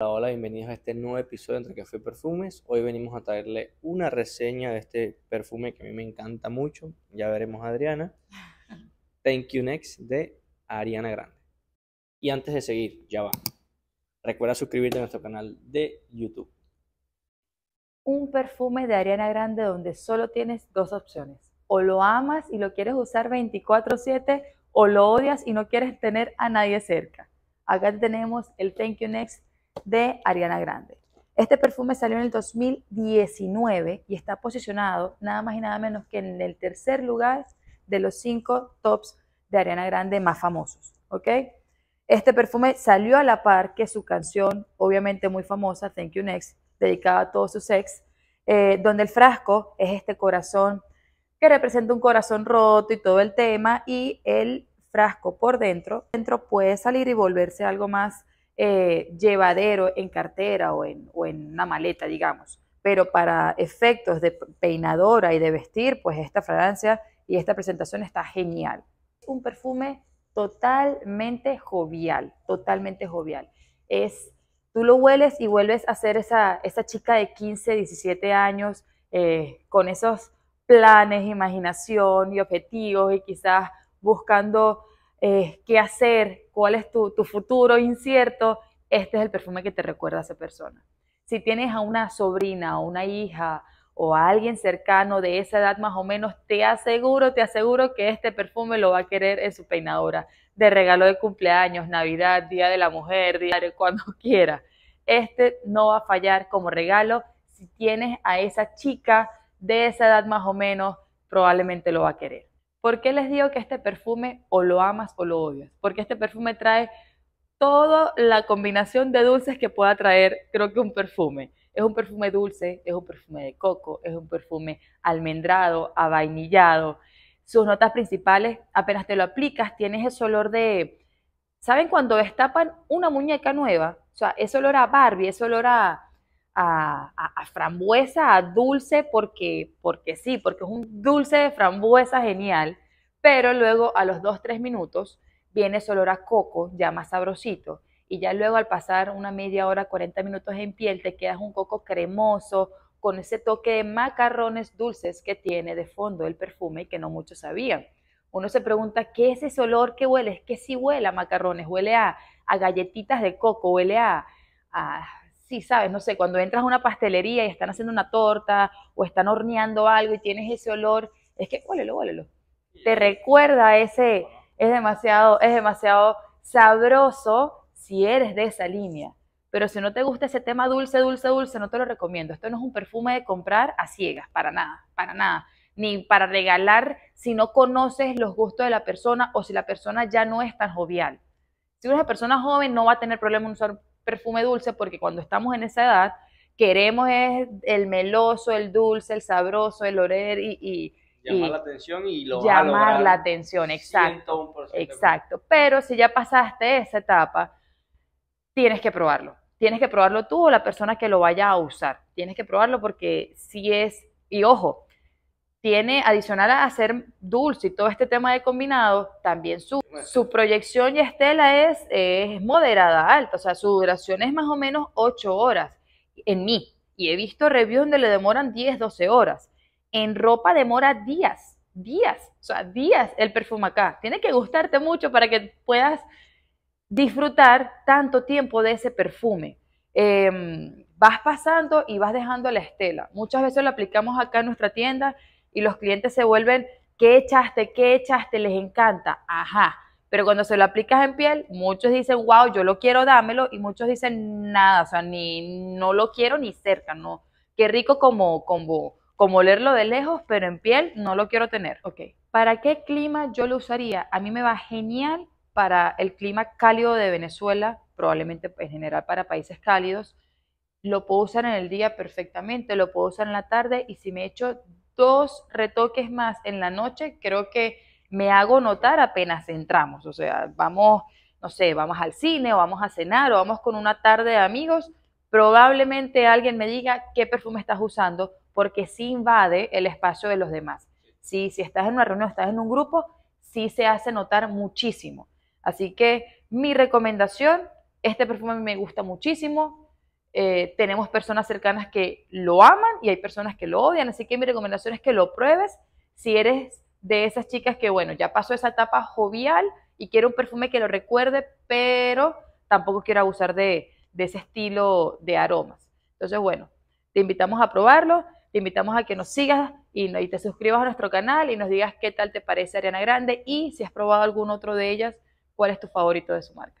Hola, bienvenidos a este nuevo episodio entre Café Perfumes. Hoy venimos a traerle una reseña de este perfume que a mí me encanta mucho. Ya veremos, Adriana. Thank You Next de Ariana Grande. Y antes de seguir, ya va. Recuerda suscribirte a nuestro canal de YouTube. Un perfume de Ariana Grande donde solo tienes dos opciones. O lo amas y lo quieres usar 24/7 o lo odias y no quieres tener a nadie cerca. Acá tenemos el Thank You Next de Ariana Grande. Este perfume salió en el 2019 y está posicionado nada más y nada menos que en el tercer lugar de los cinco tops de Ariana Grande más famosos. ¿ok? Este perfume salió a la par que su canción, obviamente muy famosa, Thank You Next, dedicada a todos sus ex, eh, donde el frasco es este corazón que representa un corazón roto y todo el tema, y el frasco por dentro, dentro puede salir y volverse algo más eh, llevadero en cartera o en, o una maleta, digamos. Pero para efectos de peinadora y de vestir, pues esta fragancia y esta presentación está genial. Un perfume totalmente jovial, totalmente jovial. Es, tú lo hueles y vuelves a ser esa, chica de 15, 17 años eh, con esos planes, imaginación y objetivos y quizás buscando eh, qué hacer, cuál es tu, futuro incierto, este es el perfume que te recuerda a esa persona. Si tienes a una sobrina o una hija o a alguien cercano de esa edad más o menos, te aseguro, te aseguro que este perfume lo va a querer en su peinadora, de regalo de cumpleaños, Navidad, Día de la Mujer, día de cuando quiera. Este no va a fallar como regalo. Si tienes a esa chica de esa edad más o menos, probablemente lo va a querer. ¿Por qué les digo que este perfume o lo amas o lo odias? Porque este perfume trae toda la combinación de dulces que pueda traer, creo que un perfume. Es un perfume dulce, es un perfume de coco, es un perfume almendrado, avainillado. Sus notas principales, apenas te lo aplicas, tienes ese olor de... ¿Saben cuando destapan una muñeca nueva? O sea, ese olor a Barbie, ese olor a, a, frambuesa, a dulce, porque, porque sí, porque es un dulce de frambuesa genial, pero luego a los 2-3 minutos viene ese olor a coco, ya más sabrosito, y ya luego al pasar una media hora, 40 minutos en piel, te quedas un coco cremoso, con ese toque de macarrones dulces que tiene de fondo el perfume y que no muchos sabían. Uno se pregunta, ¿qué es ese olor que huele? Es que sí huele a macarrones, huele a, galletitas de coco, huele a sí, sabes, no sé, cuando entras a una pastelería y están haciendo una torta o están horneando algo y tienes ese olor, es que huélelo, huélelo. Te recuerda ese, es demasiado, es demasiado sabroso si eres de esa línea. Pero si no te gusta ese tema dulce, dulce, dulce, no te lo recomiendo. Esto no es un perfume de comprar a ciegas, para nada, para nada. Ni para regalar si no conoces los gustos de la persona o si la persona ya no es tan jovial. Si una persona joven no va a tener problema en usar perfume dulce porque cuando estamos en esa edad queremos es el meloso, el dulce, el sabroso, el oler y... llamar la atención y lo Llamar la atención, exacto. Exacto. Pero si ya pasaste esa etapa, tienes que probarlo. Tienes que probarlo tú o la persona que lo vaya a usar. Tienes que probarlo porque si es, y ojo, tiene, adicional a hacer dulce y todo este tema de combinado, también su, su proyección y estela es, moderada, alta, o sea, su duración es más o menos 8 horas en mí. Y he visto reviews donde le demoran 10, 12 horas. En ropa demora días, días, o sea, días el perfume acá. Tiene que gustarte mucho para que puedas disfrutar tanto tiempo de ese perfume. Em, vas pasando y vas dejando la estela. Muchas veces lo aplicamos acá en nuestra tienda y los clientes se vuelven, ¿qué echaste? ¿Qué echaste? Les encanta. Ajá. Pero cuando se lo aplicas en piel, muchos dicen, wow, yo lo quiero, dámelo. Y muchos dicen, nada, o sea, ni, no lo quiero ni cerca, no. Qué rico como, como, como olerlo de lejos, pero en piel no lo quiero tener. Ok. ¿Para qué clima yo lo usaría? A mí me va genial para el clima cálido de Venezuela, probablemente pues, en general para países cálidos. Lo puedo usar en el día perfectamente, lo puedo usar en la tarde y si me echo dos retoques más en la noche, creo que me hago notar apenas entramos. O sea, vamos, no sé, vamos al cine o vamos a cenar o vamos con una tarde de amigos, probablemente alguien me diga qué perfume estás usando porque sí invade el espacio de los demás. Si, si estás en una reunión, estás en un grupo, sí se hace notar muchísimo. Así que mi recomendación, este perfume me gusta muchísimo, eh, tenemos personas cercanas que lo aman y hay personas que lo odian, así que mi recomendación es que lo pruebes si eres de esas chicas que, bueno, ya pasó esa etapa jovial y quiero un perfume que lo recuerde, pero tampoco quiero abusar de, ese estilo de aromas. Entonces, bueno, te invitamos a probarlo, te invitamos a que nos sigas y, y te suscribas a nuestro canal y nos digas qué tal te parece Ariana Grande y si has probado algún otro de ellas, cuál es tu favorito de su marca.